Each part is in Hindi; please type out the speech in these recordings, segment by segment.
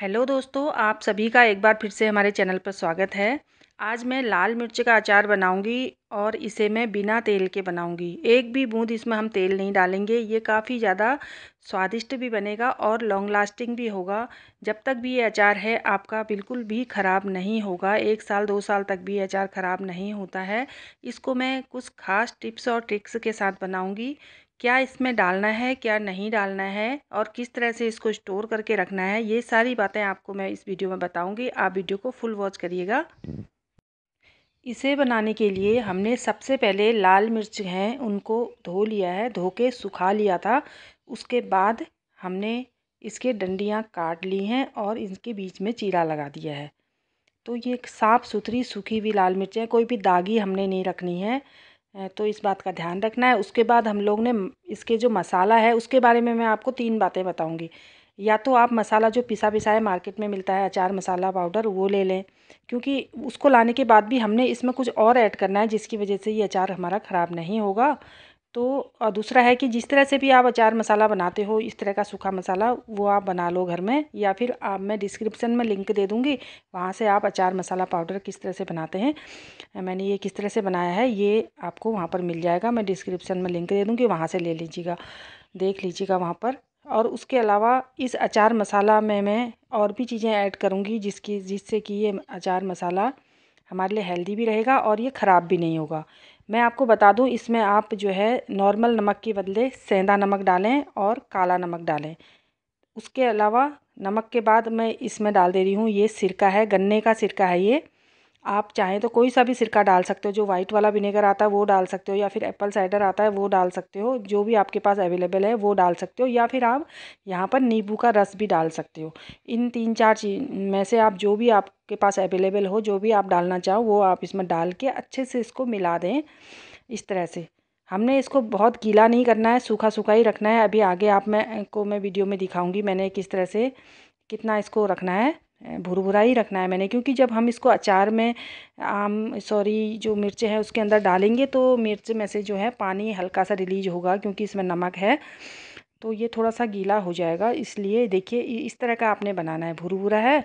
हेलो दोस्तों आप सभी का एक बार फिर से हमारे चैनल पर स्वागत है आज मैं लाल मिर्च का अचार बनाऊंगी और इसे मैं बिना तेल के बनाऊंगी एक भी बूंद इसमें हम तेल नहीं डालेंगे ये काफ़ी ज़्यादा स्वादिष्ट भी बनेगा और लॉन्ग लास्टिंग भी होगा जब तक भी ये अचार है आपका बिल्कुल भी ख़राब नहीं होगा एक साल दो साल तक भी अचार ख़राब नहीं होता है इसको मैं कुछ खास टिप्स और ट्रिक्स के साथ बनाऊँगी क्या इसमें डालना है क्या नहीं डालना है और किस तरह से इसको स्टोर करके रखना है ये सारी बातें आपको मैं इस वीडियो में बताऊँगी आप वीडियो को फुल वॉच करिएगा इसे बनाने के लिए हमने सबसे पहले लाल मिर्च हैं उनको धो लिया है धो के सुखा लिया था उसके बाद हमने इसके डंडियाँ काट ली हैं और इनके बीच में चीरा लगा दिया है तो ये एक साफ़ सुथरी सूखी हुई लाल मिर्च है कोई भी दागी हमने नहीं रखनी है तो इस बात का ध्यान रखना है उसके बाद हम लोग ने इसके जो मसाला है उसके बारे में मैं आपको तीन बातें बताऊँगी या तो आप मसाला जो पिसा है मार्केट में मिलता है अचार मसाला पाउडर वो ले लें क्योंकि उसको लाने के बाद भी हमने इसमें कुछ और ऐड करना है जिसकी वजह से ये अचार हमारा ख़राब नहीं होगा तो और दूसरा है कि जिस तरह से भी आप अचार मसाला बनाते हो इस तरह का सूखा मसाला वो आप बना लो घर में या फिर आप मैं डिस्क्रिप्शन में लिंक दे दूँगी वहाँ से आप अचार मसाला पाउडर किस तरह से बनाते हैं मैंने ये किस तरह से बनाया है ये आपको वहाँ पर मिल जाएगा मैं डिस्क्रिप्शन में लिंक दे दूँगी वहाँ से ले लीजिएगा देख लीजिएगा वहाँ पर और उसके अलावा इस अचार मसाला में मैं और भी चीज़ें ऐड करूँगी जिसकी जिससे कि ये अचार मसाला हमारे लिए हेल्दी भी रहेगा और ये ख़राब भी नहीं होगा मैं आपको बता दूं इसमें आप जो है नॉर्मल नमक के बदले सेंधा नमक डालें और काला नमक डालें उसके अलावा नमक के बाद मैं इसमें डाल दे रही हूँ ये सिरका है गन्ने का सिरका है ये आप चाहें तो कोई सा भी सिरका डाल सकते हो जो वाइट वाला विनेगर आता है वो डाल सकते हो या फिर एप्पल साइडर आता है वो डाल सकते हो जो भी आपके पास अवेलेबल है वो डाल सकते हो या फिर आप यहाँ पर नींबू का रस भी डाल सकते हो इन तीन चार चीज में से आप जो भी आपके पास अवेलेबल हो जो भी आप डालना चाहो वो आप इसमें डाल के अच्छे से इसको मिला दें इस तरह से हमने इसको बहुत गीला नहीं करना है सूखा सूखा ही रखना है अभी आगे आप मैं को मैं वीडियो में दिखाऊँगी मैंने किस तरह से कितना इसको रखना है भुरभुरा ही रखना है मैंने क्योंकि जब हम इसको अचार में आम सॉरी जो मिर्च है उसके अंदर डालेंगे तो मिर्च में से जो है पानी हल्का सा रिलीज होगा क्योंकि इसमें नमक है तो ये थोड़ा सा गीला हो जाएगा इसलिए देखिए इस तरह का आपने बनाना है भुरभुरा है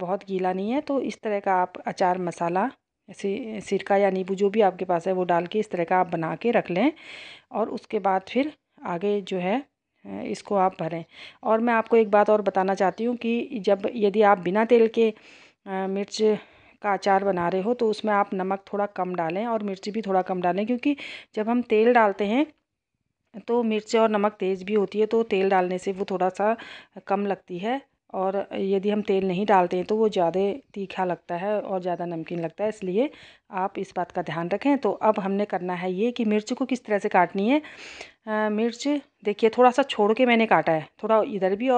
बहुत गीला नहीं है तो इस तरह का आप अचार मसाला ऐसे सिरका या नींबू जो भी आपके पास है वो डाल के इस तरह का आप बना के रख लें और उसके बाद फिर आगे जो है इसको आप भरें और मैं आपको एक बात और बताना चाहती हूँ कि जब यदि आप बिना तेल के मिर्च का अचार बना रहे हो तो उसमें आप नमक थोड़ा कम डालें और मिर्ची भी थोड़ा कम डालें क्योंकि जब हम तेल डालते हैं तो मिर्च और नमक तेज़ भी होती है तो तेल डालने से वो थोड़ा सा कम लगती है और यदि हम तेल नहीं डालते हैं तो वो ज़्यादा तीखा लगता है और ज़्यादा नमकीन लगता है इसलिए आप इस बात का ध्यान रखें तो अब हमने करना है ये कि मिर्च को किस तरह से काटनी है आ, मिर्च देखिए थोड़ा सा छोड़ के मैंने काटा है थोड़ा इधर भी और